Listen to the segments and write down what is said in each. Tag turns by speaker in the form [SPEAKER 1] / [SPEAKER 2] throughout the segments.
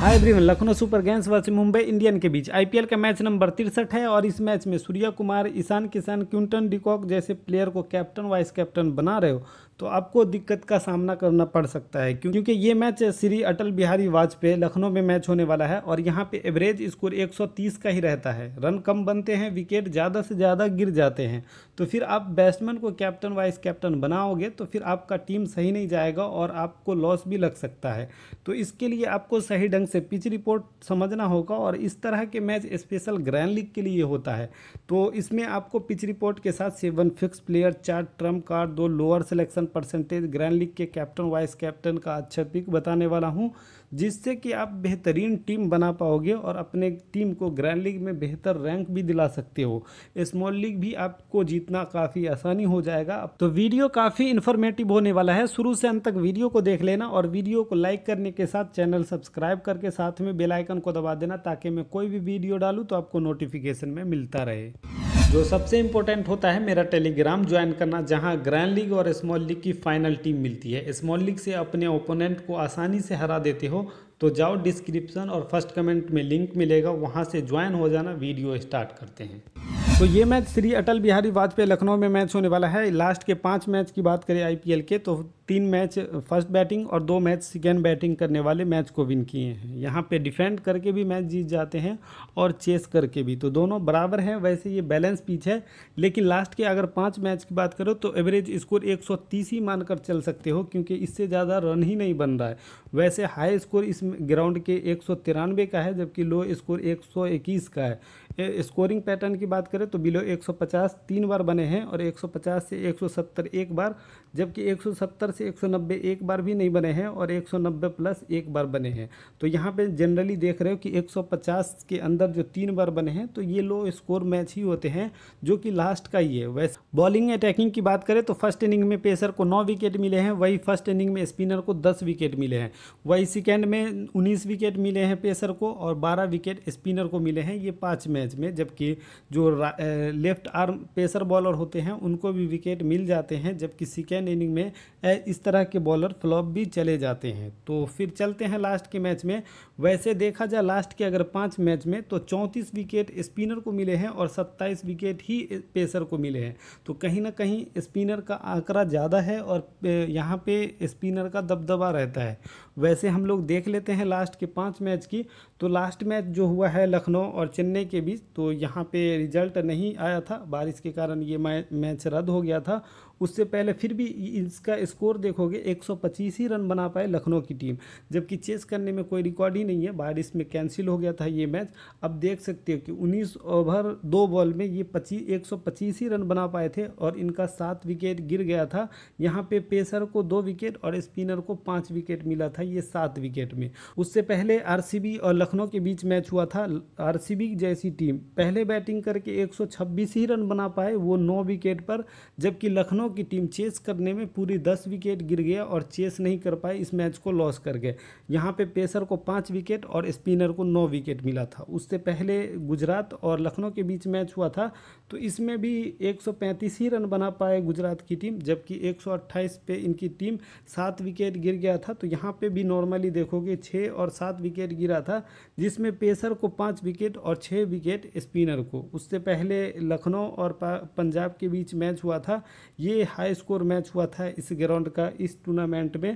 [SPEAKER 1] हाय everyone Lucknow super giants वर्ष Mumbai Indian के बीच आईपीएल का मैच नंबर तिरसठ है और इस मैच में सूर्य कुमार ईशान किसान क्यूंटन डिकॉक जैसे प्लेयर को कैप्टन वाइस कैप्टन बना रहे हो तो आपको दिक्कत का सामना करना पड़ सकता है क्योंकि ये मैच श्री अटल बिहारी वाजपेयी लखनऊ में मैच होने वाला है और यहाँ पे एवरेज स्कोर 130 का ही रहता है रन कम बनते हैं विकेट ज़्यादा से ज़्यादा गिर जाते हैं तो फिर आप बैट्समैन को कैप्टन वाइस कैप्टन बनाओगे तो फिर आपका टीम सही नहीं जाएगा और आपको लॉस भी लग सकता है तो इसके लिए आपको सही ढंग से पिच रिपोर्ट समझना होगा और इस तरह के मैच स्पेशल ग्रैंड लीग के लिए होता है तो इसमें आपको पिच रिपोर्ट के साथ सेवन फिक्स प्लेयर चार ट्रम्प कार्ड दो lower selection percentage grand league के कैप्टन वाइस कैप्टन का अच्छा पिक बताने वाला हूँ जिससे कि आप बेहतरीन टीम बना पाओगे और अपने टीम को ग्रैंड लीग में बेहतर रैंक भी दिला सकते हो स्मॉल लीग भी आपको जीतना काफ़ी आसानी हो जाएगा तो वीडियो काफ़ी इन्फॉर्मेटिव होने वाला है शुरू से अंत तक वीडियो को देख लेना और वीडियो को लाइक करने के साथ चैनल सब्सक्राइब करके साथ में बेलाइकन को दबा देना ताकि मैं कोई भी वीडियो डालूँ तो आपको नोटिफिकेशन में मिलता रहे जो सबसे इम्पोर्टेंट होता है मेरा टेलीग्राम ज्वाइन करना जहां ग्रैंड लीग और स्मॉल लीग की फाइनल टीम मिलती है स्मॉल लीग से अपने ओपोनेंट को आसानी से हरा देते हो तो जाओ डिस्क्रिप्शन और फर्स्ट कमेंट में लिंक मिलेगा वहाँ से ज्वाइन हो जाना वीडियो स्टार्ट करते हैं तो ये मैच श्री अटल बिहारी वाजपेयी लखनऊ में मैच होने वाला है लास्ट के पाँच मैच की बात करें आईपीएल के तो तीन मैच फर्स्ट बैटिंग और दो मैच सेकेंड बैटिंग करने वाले मैच को विन किए हैं यहाँ पे डिफेंड करके भी मैच जीत जाते हैं और चेस करके भी तो दोनों बराबर हैं वैसे ये बैलेंस पिच है लेकिन लास्ट के अगर पाँच मैच की बात करो तो एवरेज स्कोर 130 ही मानकर चल सकते हो क्योंकि इससे ज़्यादा रन ही नहीं बन रहा है वैसे हाई स्कोर इस ग्राउंड के एक का है जबकि लो स्कोर एक का है स्कोरिंग पैटर्न की बात करें तो बिलो 150 तीन बार बने हैं और 150 से 170 एक बार जबकि 170 से 190 एक बार भी नहीं बने हैं और 190 प्लस एक बार बने हैं तो यहाँ पे जनरली देख रहे हो कि 150 के अंदर जो तीन बार बने हैं तो ये लो स्कोर मैच ही होते हैं जो कि लास्ट का ही है वैसे बॉलिंग अटैकिंग की बात करें तो फर्स्ट इनिंग में पेसर को नौ विकेट मिले हैं वही फर्स्ट इनिंग में स्पिनर को दस विकेट मिले हैं वही सेकेंड में उन्नीस विकेट मिले हैं पेसर को और बारह विकेट स्पिनर को मिले हैं ये पाँच मैच में जबकि जो लेफ्ट आर्म पेसर बॉलर होते हैं उनको भी विकेट मिल जाते हैं जबकि सेकेंड इनिंग में इस तरह के बॉलर फ्लॉप भी चले जाते हैं तो फिर चलते हैं लास्ट के मैच में वैसे देखा जाए लास्ट के अगर पाँच मैच में तो चौंतीस विकेट स्पिनर को मिले हैं और सत्ताईस विकेट ही पेसर को मिले हैं तो कहीं ना कहीं स्पिनर का आंकड़ा ज़्यादा है और यहाँ पे स्पिनर का दबदबा रहता है वैसे हम लोग देख लेते हैं लास्ट के पाँच मैच की तो लास्ट मैच जो हुआ है लखनऊ और चेन्नई के बीच तो यहाँ पे रिजल्ट नहीं आया था बारिश के कारण ये मैच रद्द हो गया था उससे पहले फिर भी इसका स्कोर देखोगे 125 ही रन बना पाए लखनऊ की टीम जबकि चेस करने में कोई रिकॉर्ड ही नहीं है बारिश में कैंसिल हो गया था ये मैच अब देख सकते हो कि 19 ओवर दो बॉल में ये पच्चीस एक ही रन बना पाए थे और इनका सात विकेट गिर गया था यहाँ पे पेसर को दो विकेट और स्पिनर को पाँच विकेट मिला था ये सात विकेट में उससे पहले आर और लखनऊ के बीच मैच हुआ था आर जैसी टीम पहले बैटिंग करके एक ही रन बना पाए वो नौ विकेट पर जबकि लखनऊ की टीम चेस करने में पूरी दस विकेट गिर गया और चेस नहीं कर पाए इस मैच को लॉस कर गए यहाँ पे पेसर को पाँच विकेट और स्पिनर को नौ विकेट मिला था उससे पहले गुजरात और लखनऊ के बीच मैच हुआ था तो इसमें भी 135 ही रन बना पाए गुजरात की टीम जबकि 128 पे इनकी टीम सात विकेट गिर गया था तो यहाँ पे भी नॉर्मली देखोगे छः और सात विकेट गिरा था जिसमें पेसर को पाँच विकेट और छः विकेट स्पिनर को उससे पहले लखनऊ और पंजाब के बीच मैच हुआ था ये हाई स्कोर मैच हुआ था इस ग्राउंड का इस टूर्नामेंट में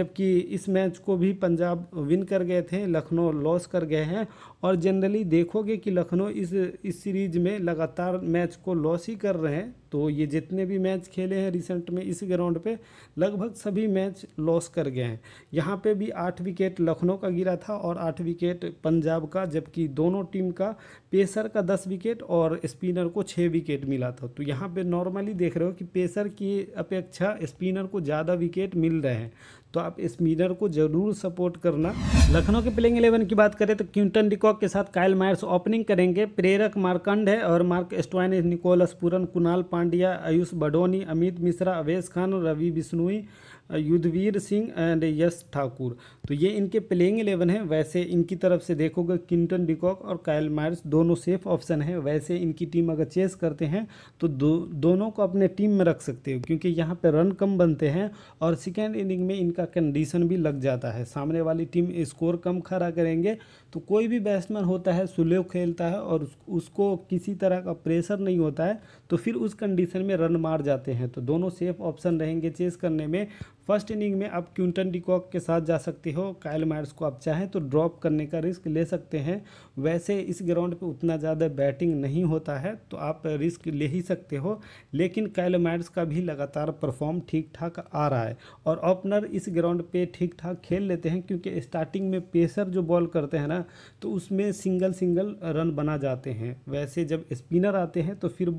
[SPEAKER 1] जबकि इस मैच को भी पंजाब विन कर गए थे लखनऊ लॉस कर गए हैं और जनरली देखोगे कि लखनऊ इस इस सीरीज़ में लगातार मैच को लॉस ही कर रहे हैं तो ये जितने भी मैच खेले हैं रिसेंट में इस ग्राउंड पे लगभग सभी मैच लॉस कर गए हैं यहाँ पे भी आठ विकेट लखनऊ का गिरा था और आठ विकेट पंजाब का जबकि दोनों टीम का पेसर का दस विकेट और स्पिनर को छः विकेट मिला था तो यहाँ पे नॉर्मली देख रहे हो कि पेसर की अपेक्षा स्पिनर को ज़्यादा विकेट मिल रहे हैं तो आप इस को जरूर सपोर्ट करना लखनऊ के प्लेइंग इलेवन की बात करें तो क्यूंटन डिकॉक के साथ कायल मायर्स ओपनिंग करेंगे प्रेरक मार्कंड है और मार्क एस्टवाइन Nicholas Pooran Krunal Pandya Ayush Badoni Amit Mishra Avesh Khan Ravi Bishnoi Yudhvir Singh and Yash Thakur तो ये इनके प्लेइंग एलेवन है वैसे इनकी तरफ से देखोगे किंटन डिकॉक और कायल मायर्स दोनों सेफ ऑप्शन है वैसे इनकी टीम अगर चेस करते हैं तो दो दोनों को अपने टीम में रख सकते हो क्योंकि यहाँ पर रन कम बनते हैं और सेकेंड इनिंग में इनका कंडीशन भी लग जाता है सामने वाली टीम स्कोर कम खड़ा करेंगे तो कोई भी बैट्समैन होता है सुलेव खेलता है और उसको किसी तरह का प्रेशर नहीं होता है तो फिर उस कंडीशन में रन मार जाते हैं तो दोनों सेफ ऑप्शन रहेंगे चेस करने में फर्स्ट इनिंग में आप क्विंटन डिकॉक के साथ जा सकते हो कायल मायर्स को आप चाहें तो ड्रॉप करने का रिस्क ले सकते हैं वैसे इस ग्राउंड पे उतना ज़्यादा बैटिंग नहीं होता है तो आप रिस्क ले ही सकते हो लेकिन कैलमैट्स का भी लगातार परफॉर्म ठीक ठाक आ रहा है और ओपनर इस ग्राउंड पे ठीक ठाक खेल लेते हैं क्योंकि स्टार्टिंग में पेसर जो बॉल करते हैं ना तो उसमें सिंगल सिंगल रन बना जाते हैं वैसे जब स्पिनर आते हैं तो फिर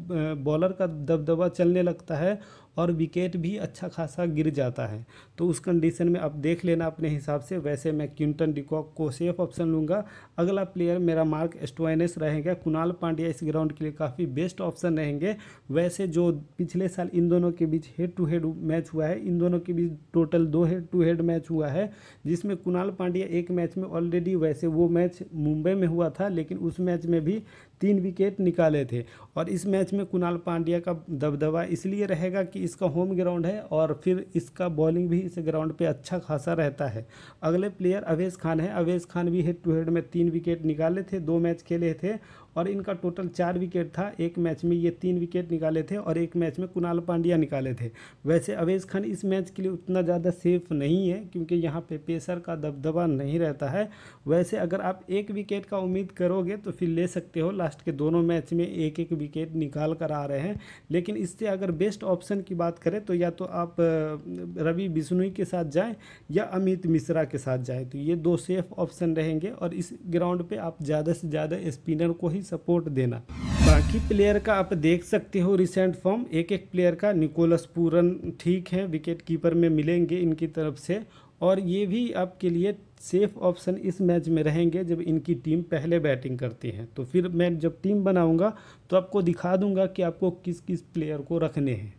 [SPEAKER 1] बॉलर का दबदबा चलने लगता है और विकेट भी अच्छा खासा गिर जाता है तो उस कंडीशन में आप देख लेना अपने हिसाब से वैसे मैं क्विंटन डिकॉक को सेफ ऑप्शन लूँगा अगला प्लेयर मेरा मार्क एस्टोइनस रहेगा कुणाल पांड्या इस ग्राउंड के लिए काफ़ी बेस्ट ऑप्शन रहेंगे वैसे जो पिछले साल इन दोनों के बीच हेड टू हेड मैच हुआ है इन दोनों के बीच टोटल दो हेड टू हेड मैच हुआ है जिसमें कुणाल पांड्या एक मैच में ऑलरेडी वैसे वो मैच मुंबई में हुआ था लेकिन उस मैच में भी तीन विकेट निकाले थे और इस मैच में कुणाल पांड्या का दबदबा इसलिए रहेगा कि इसका होम ग्राउंड है और फिर इसका बॉलिंग भी इस ग्राउंड पे अच्छा खासा रहता है अगले प्लेयर अवेश खान है अवेश खान भी हेड टू हेड में तीन विकेट निकाले थे दो मैच खेले थे और इनका टोटल चार विकेट था एक मैच में ये तीन विकेट निकाले थे और एक मैच में कुणाल पांड्या निकाले थे वैसे अवेज खान इस मैच के लिए उतना ज़्यादा सेफ नहीं है क्योंकि यहाँ पे पेसर का दबदबा नहीं रहता है वैसे अगर आप एक विकेट का उम्मीद करोगे तो फिर ले सकते हो लास्ट के दोनों मैच में एक एक विकेट निकाल कर आ रहे हैं लेकिन इससे अगर बेस्ट ऑप्शन की बात करें तो या तो आप रवि बिश्नोई के साथ जाएँ या अमित मिश्रा के साथ जाएँ तो ये दो सेफ ऑप्शन रहेंगे और इस ग्राउंड पर आप ज़्यादा से ज़्यादा स्पिनर को ही सपोर्ट देना बाकी प्लेयर का आप देख सकते हो रिसेंट फॉर्म एक एक प्लेयर का निकोलस पूरन ठीक है विकेट कीपर में मिलेंगे इनकी तरफ से और ये भी आपके लिए सेफ ऑप्शन इस मैच में रहेंगे जब इनकी टीम पहले बैटिंग करती है तो फिर मैं जब टीम बनाऊंगा तो आपको दिखा दूंगा कि आपको किस किस प्लेयर को रखने हैं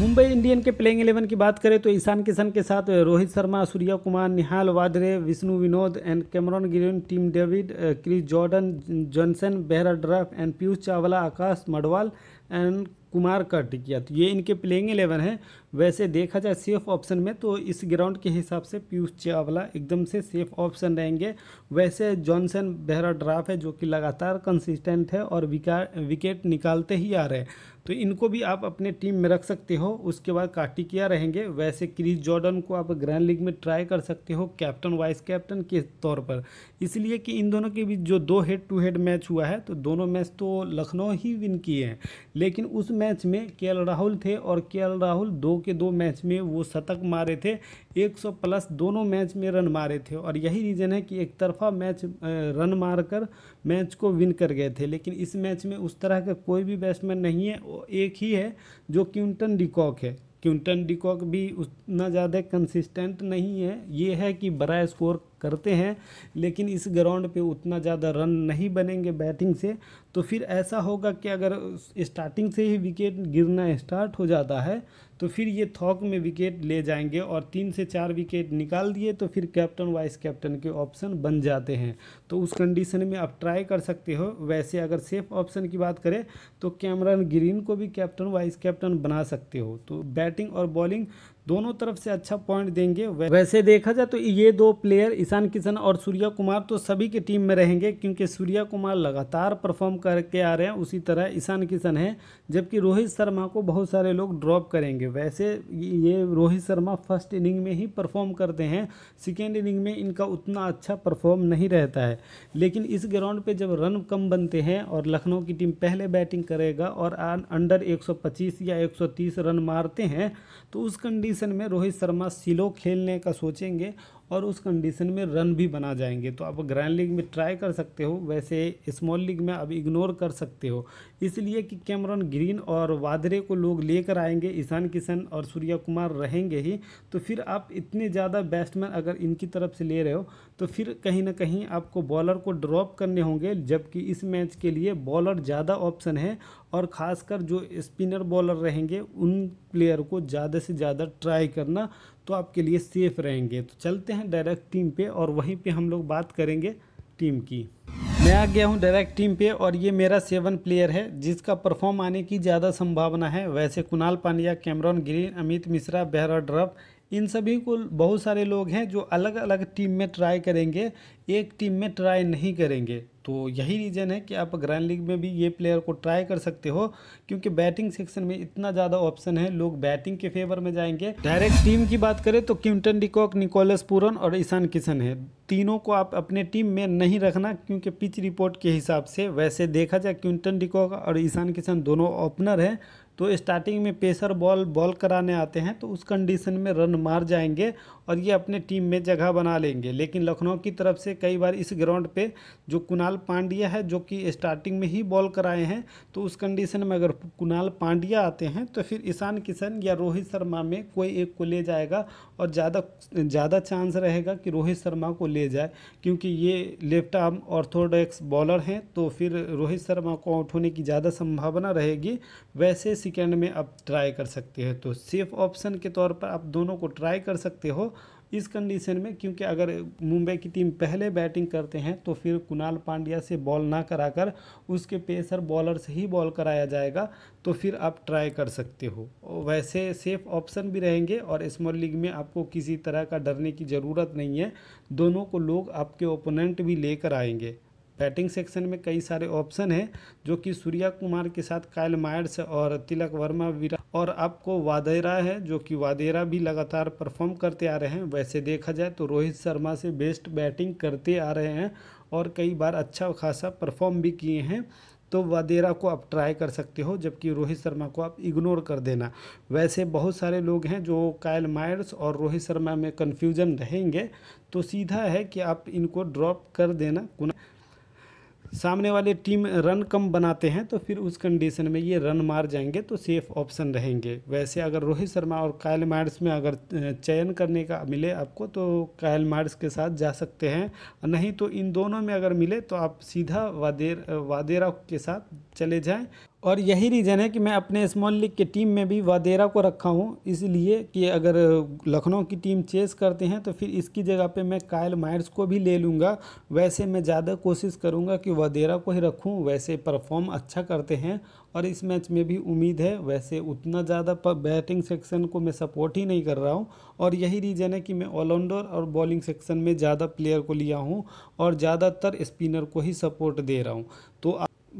[SPEAKER 1] मुंबई इंडियन के प्लेइंग एलेवन की बात करें तो ईशान किशन के साथ Rohit Sharma Surya Kumar Nehal Wadhera Vishnu Vinod and Cameron Green Tim David Chris Jordan Jason Behrendorff and Piyush Chawla Akash Madhwal and Kumar Kartikeya तो ये इनके प्लेइंग एलेवन है वैसे देखा जाए सेफ ऑप्शन में तो इस ग्राउंड के हिसाब से पीयूष चावला एकदम से सेफ ऑप्शन रहेंगे वैसे जॉनसन बेहरा ड्राफ है जो कि लगातार कंसिस्टेंट है और विकेट निकालते ही आ रहे हैं तो इनको भी आप अपने टीम में रख सकते हो उसके बाद काटिकिया रहेंगे वैसे क्रिस जॉर्डन को आप ग्रैंड लीग में ट्राई कर सकते हो कैप्टन वाइस कैप्टन के तौर पर इसलिए कि इन दोनों के बीच जो दो हेड टू हेड मैच हुआ है तो दोनों मैच तो लखनऊ ही विन किए हैं लेकिन उस मैच में के राहुल थे और के राहुल दो के दो मैच में वो शतक मारे थे 100 प्लस दोनों मैच में रन मारे थे और यही रीज़न है कि एक तरफा मैच रन मारकर मैच को विन कर गए थे लेकिन इस मैच में उस तरह का कोई भी बैट्समैन नहीं है एक ही है जो क्यूंटन डिकॉक है क्यूंटन डिकॉक भी उतना ज़्यादा कंसिस्टेंट नहीं है ये है कि बड़ा स्कोर करते हैं लेकिन इस ग्राउंड पे उतना ज़्यादा रन नहीं बनेंगे बैटिंग से तो फिर ऐसा होगा कि अगर स्टार्टिंग से ही विकेट गिरना स्टार्ट हो जाता है तो फिर ये थॉक में विकेट ले जाएंगे और तीन से चार विकेट निकाल दिए तो फिर कैप्टन वाइस कैप्टन के ऑप्शन बन जाते हैं तो उस कंडीशन में आप ट्राई कर सकते हो वैसे अगर सेफ ऑप्शन की बात करें तो कैमरन ग्रीन को भी कैप्टन वाइस कैप्टन बना सकते हो तो बैटिंग और बॉलिंग दोनों तरफ से अच्छा पॉइंट देंगे वैसे देखा जाए तो ये दो प्लेयर ईशान किशन और सूर्या कुमार तो सभी के टीम में रहेंगे क्योंकि सूर्या कुमार लगातार परफॉर्म करके आ रहे हैं उसी तरह ईशान किशन है जबकि रोहित शर्मा को बहुत सारे लोग ड्रॉप करेंगे वैसे ये रोहित शर्मा फर्स्ट इनिंग में ही परफॉर्म करते हैं सेकेंड इनिंग में इनका उतना अच्छा परफॉर्म नहीं रहता है लेकिन इस ग्राउंड पर जब रन कम बनते हैं और लखनऊ की टीम पहले बैटिंग करेगा और अंडर एक या एक रन मारते हैं तो उस कंडीशन कंडीशन में रोहित शर्मा सिलो खेलने का सोचेंगे और उस कंडीशन में रन भी बना जाएंगे तो आप ग्रैंड लीग में ट्राई कर सकते हो वैसे स्मॉल लीग में आप इग्नोर कर सकते हो इसलिए कि कैमरन ग्रीन और वादरे को लोग लेकर आएंगे ईशान किशन और सूर्या कुमार रहेंगे ही तो फिर आप इतने ज़्यादा बैट्समैन अगर इनकी तरफ से ले रहे हो तो फिर कहीं ना कहीं आपको बॉलर को ड्रॉप करने होंगे जबकि इस मैच के लिए बॉलर ज़्यादा ऑप्शन है और ख़ासकर जो स्पिनर बॉलर रहेंगे उन प्लेयर को ज़्यादा से ज़्यादा ट्राई करना तो आपके लिए सेफ रहेंगे तो चलते हैं डायरेक्ट टीम पे और वहीं पे हम लोग बात करेंगे टीम की मैं आ गया हूँ डायरेक्ट टीम पे और ये मेरा सेवन प्लेयर है जिसका परफॉर्म आने की ज़्यादा संभावना है वैसे Krunal Pandya Cameron Green Amit Mishra Behrendorff इन सभी को बहुत सारे लोग हैं जो अलग अलग टीम में ट्राई करेंगे एक टीम में ट्राई नहीं करेंगे तो यही रीज़न है कि आप ग्रैंड लीग में भी ये प्लेयर को ट्राई कर सकते हो क्योंकि बैटिंग सेक्शन में इतना ज़्यादा ऑप्शन है लोग बैटिंग के फेवर में जाएंगे डायरेक्ट टीम की बात करें तो क्विंटन डिकॉक निकोलस पूरन और ईशान किशन है तीनों को आप अपने टीम में नहीं रखना क्योंकि पिच रिपोर्ट के हिसाब से वैसे देखा जाए क्विंटन डिकॉक और ईशान किशन दोनों ओपनर हैं तो स्टार्टिंग में पेसर बॉल बॉल कराने आते हैं तो उस कंडीशन में रन मार जाएंगे और ये अपने टीम में जगह बना लेंगे लेकिन लखनऊ की तरफ से कई बार इस ग्राउंड पे जो कुणाल पांड्या है जो कि स्टार्टिंग में ही बॉल कराए हैं तो उस कंडीशन में अगर कुणाल पांड्या आते हैं तो फिर ईशान किशन या रोहित शर्मा में कोई एक को ले जाएगा और ज़्यादा ज़्यादा चांस रहेगा कि रोहित शर्मा को ले जाए क्योंकि ये लेफ्ट आर्म ऑर्थोडॉक्स बॉलर हैं तो फिर रोहित शर्मा को आउट होने की ज़्यादा संभावना रहेगी वैसे सेकेंड में आप ट्राई कर सकते हो तो सेफ ऑप्शन के तौर पर आप दोनों को ट्राई कर सकते हो इस कंडीशन में क्योंकि अगर मुंबई की टीम पहले बैटिंग करते हैं तो फिर कुणाल पांड्या से बॉल ना कराकर उसके पेसर बॉलर से ही बॉल कराया जाएगा तो फिर आप ट्राई कर सकते हो वैसे सेफ ऑप्शन भी रहेंगे और स्मॉल लीग में आपको किसी तरह का डरने की ज़रूरत नहीं है दोनों को लोग आपके ओपोनेंट भी लेकर आएंगे बैटिंग सेक्शन में कई सारे ऑप्शन हैं जो कि सूर्या कुमार के साथ कायल मायर्स और तिलक वर्मा विरा और आपको वादेरा है जो कि वादेरा भी लगातार परफॉर्म करते आ रहे हैं वैसे देखा जाए तो रोहित शर्मा से बेस्ट बैटिंग करते आ रहे हैं और कई बार अच्छा खासा परफॉर्म भी किए हैं तो वादेरा को आप ट्राई कर सकते हो जबकि रोहित शर्मा को आप इग्नोर कर देना वैसे बहुत सारे लोग हैं जो कायल मायर्स और रोहित शर्मा में कन्फ्यूजन रहेंगे तो सीधा है कि आप इनको ड्रॉप कर देना सामने वाले टीम रन कम बनाते हैं तो फिर उस कंडीशन में ये रन मार जाएंगे तो सेफ ऑप्शन रहेंगे वैसे अगर रोहित शर्मा और कायल मार्ड्स में अगर चयन करने का मिले आपको तो कायल मार्ड्स के साथ जा सकते हैं नहीं तो इन दोनों में अगर मिले तो आप सीधा वादेर वादेरा के साथ चले जाएं और यही रीज़न है कि मैं अपने स्मॉल लीग के टीम में भी वादेरा को रखा हूँ इसलिए कि अगर लखनऊ की टीम चेस करते हैं तो फिर इसकी जगह पे मैं कायल मायर्स को भी ले लूँगा वैसे मैं ज़्यादा कोशिश करूँगा कि वादेरा को ही रखूँ वैसे परफॉर्म अच्छा करते हैं और इस मैच में भी उम्मीद है वैसे उतना ज़्यादा बैटिंग सेक्शन को मैं सपोर्ट ही नहीं कर रहा हूँ और यही रीज़न है कि मैं ऑलराउंडर और बॉलिंग सेक्शन में ज़्यादा प्लेयर को लिया हूँ और ज़्यादातर स्पिनर को ही सपोर्ट दे रहा हूँ तो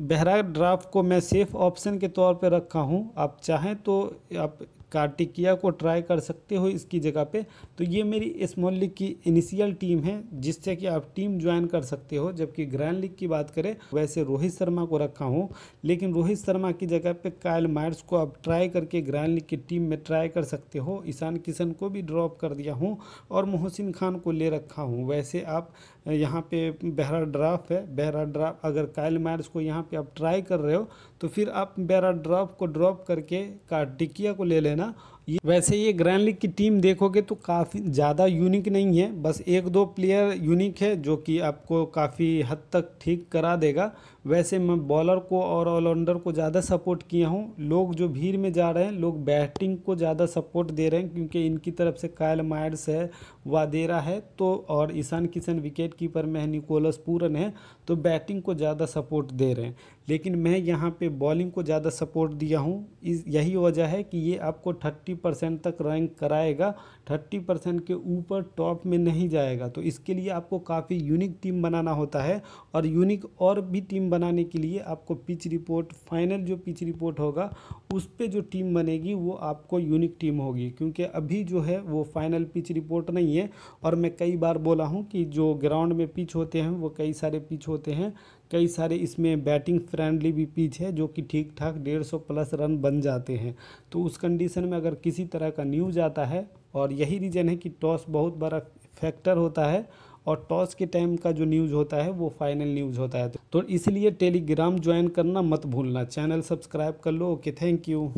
[SPEAKER 1] बहरा ड्राफ्ट को मैं सेफ ऑप्शन के तौर पे रखा हूँ आप चाहें तो आप कार्टिकिया को ट्राई कर सकते हो इसकी जगह पे तो ये मेरी स्मॉल लीग की इनिशियल टीम है जिससे कि आप टीम ज्वाइन कर सकते हो जबकि ग्रैंड लीग की बात करें वैसे रोहित शर्मा को रखा हूँ लेकिन रोहित शर्मा की जगह पे कायल मायर्स को आप ट्राई करके ग्रैंड लीग की टीम में ट्राई कर सकते हो ईशान किशन को भी ड्रॉप कर दिया हूँ और मोहसिन खान को ले रखा हूँ वैसे आप यहाँ पे बहरा ड्राफ है बहरा ड्राफ अगर काइल मायर्स को यहाँ पे आप ट्राई कर रहे हो तो फिर आप बहरा ड्राफ को ड्रॉप करके कार्टिकिया को ले लेना ये वैसे ये ग्रैंड लीग की टीम देखोगे तो काफ़ी ज़्यादा यूनिक नहीं है बस एक दो प्लेयर यूनिक है जो कि आपको काफ़ी हद तक ठीक करा देगा वैसे मैं बॉलर को और ऑलराउंडर को ज़्यादा सपोर्ट किया हूँ लोग जो भीड़ में जा रहे हैं लोग बैटिंग को ज़्यादा सपोर्ट दे रहे हैं क्योंकि इनकी तरफ से कायल मायर्स है वादेरा है तो और ईशान किशन विकेट कीपर में है निकोलस पूरन है तो बैटिंग को ज़्यादा सपोर्ट दे रहे हैं लेकिन मैं यहाँ पे बॉलिंग को ज़्यादा सपोर्ट दिया हूँ इस यही वजह है कि ये आपको थर्टी परसेंट तक रैंक कराएगा थर्टी परसेंट के ऊपर टॉप में नहीं जाएगा तो इसके लिए आपको काफ़ी यूनिक टीम बनाना होता है और यूनिक और भी टीम बनाने के लिए आपको पिच रिपोर्ट फाइनल जो पिच रिपोर्ट होगा उस पर जो टीम बनेगी वो आपको यूनिक टीम होगी क्योंकि अभी जो है वो फाइनल पिच रिपोर्ट नहीं है और मैं कई बार बोला हूँ कि जो ग्राउंड में पिच होते हैं वो कई सारे पिच होते हैं कई सारे इसमें बैटिंग फ्रेंडली भी पिच है जो कि ठीक ठाक डेढ़ सौ प्लस रन बन जाते हैं तो उस कंडीशन में अगर किसी तरह का न्यूज आता है और यही रीज़न है कि टॉस बहुत बड़ा फैक्टर होता है और टॉस के टाइम का जो न्यूज़ होता है वो फाइनल न्यूज़ होता है तो इसलिए टेलीग्राम ज्वाइन करना मत भूलना चैनल सब्सक्राइब कर लो ओके थैंक यू